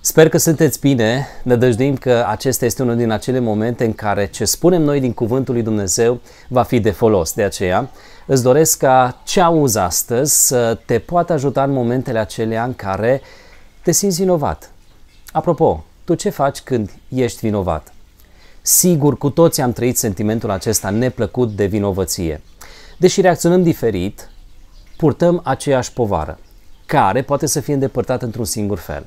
Sper că sunteți bine, nădăjduim că acesta este unul din acele momente în care ce spunem noi din Cuvântul lui Dumnezeu va fi de folos. De aceea îți doresc ca ce auzi astăzi să te poată ajuta în momentele acelea în care te simți vinovat. Apropo, tu ce faci când ești vinovat? Sigur, cu toți am trăit sentimentul acesta neplăcut de vinovăție. Deși reacționăm diferit, purtăm aceeași povară, care poate să fie îndepărtată într-un singur fel.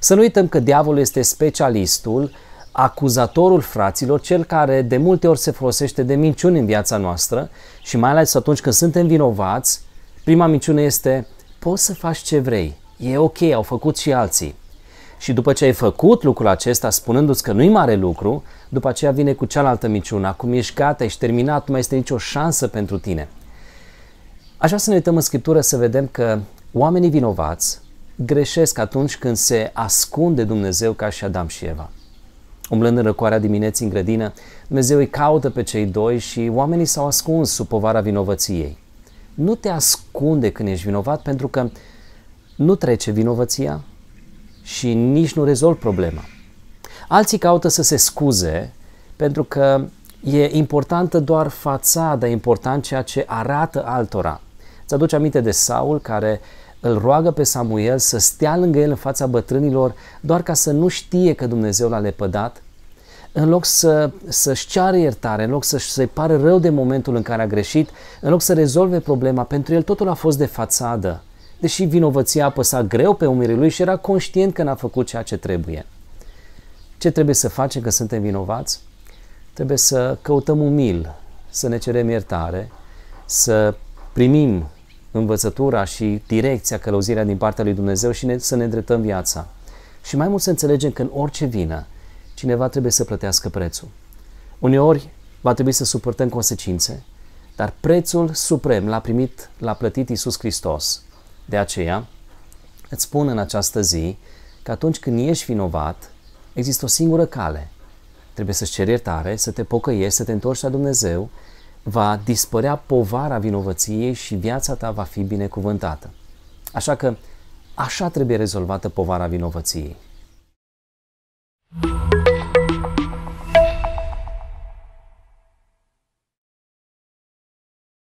Să nu uităm că diavolul este specialistul, acuzatorul fraților, cel care de multe ori se folosește de minciuni în viața noastră și mai ales atunci când suntem vinovați, prima minciune este poți să faci ce vrei, e ok, au făcut și alții. Și după ce ai făcut lucrul acesta, spunându-ți că nu-i mare lucru, după aceea vine cu cealaltă minciună, acum ești gata, ești terminat, nu mai este nicio șansă pentru tine. Așa să ne uităm în Scriptură să vedem că oamenii vinovați greșesc atunci când se ascunde Dumnezeu ca și Adam și Eva. Umblând în răcoarea dimineții în grădină, Dumnezeu îi caută pe cei doi și oamenii s-au ascuns sub povara vinovăției. Nu te ascunde când ești vinovat pentru că nu trece vinovăția și nici nu rezolvi problema. Alții caută să se scuze pentru că e importantă doar fațada, important ceea ce arată altora. Îți aduce aminte de Saul care îl roagă pe Samuel să stea lângă el în fața bătrânilor doar ca să nu știe că Dumnezeu l-a lepădat? În loc să, să-și ceară iertare, în loc să-și pare rău de momentul în care a greșit, în loc să rezolve problema, pentru el totul a fost de fațadă, deși vinovăția apăsa greu pe umerii lui și era conștient că n-a făcut ceea ce trebuie. Ce trebuie să facem că suntem vinovați? Trebuie să căutăm umil, să ne cerem iertare, să primim învățătura și direcția, călăuzirea din partea lui Dumnezeu și ne, să ne îndreptăm viața. Și mai mult să înțelegem că în orice vină, cineva trebuie să plătească prețul. Uneori va trebui să suportăm consecințe, dar prețul suprem l-a primit, l-a plătit Isus Hristos. De aceea, îți spun în această zi că atunci când ești vinovat, există o singură cale. Trebuie să-ți ceri iertare, să te pocăiești, să te întorci la Dumnezeu va dispărea povara vinovăției și viața ta va fi binecuvântată. Așa că așa trebuie rezolvată povara vinovăției.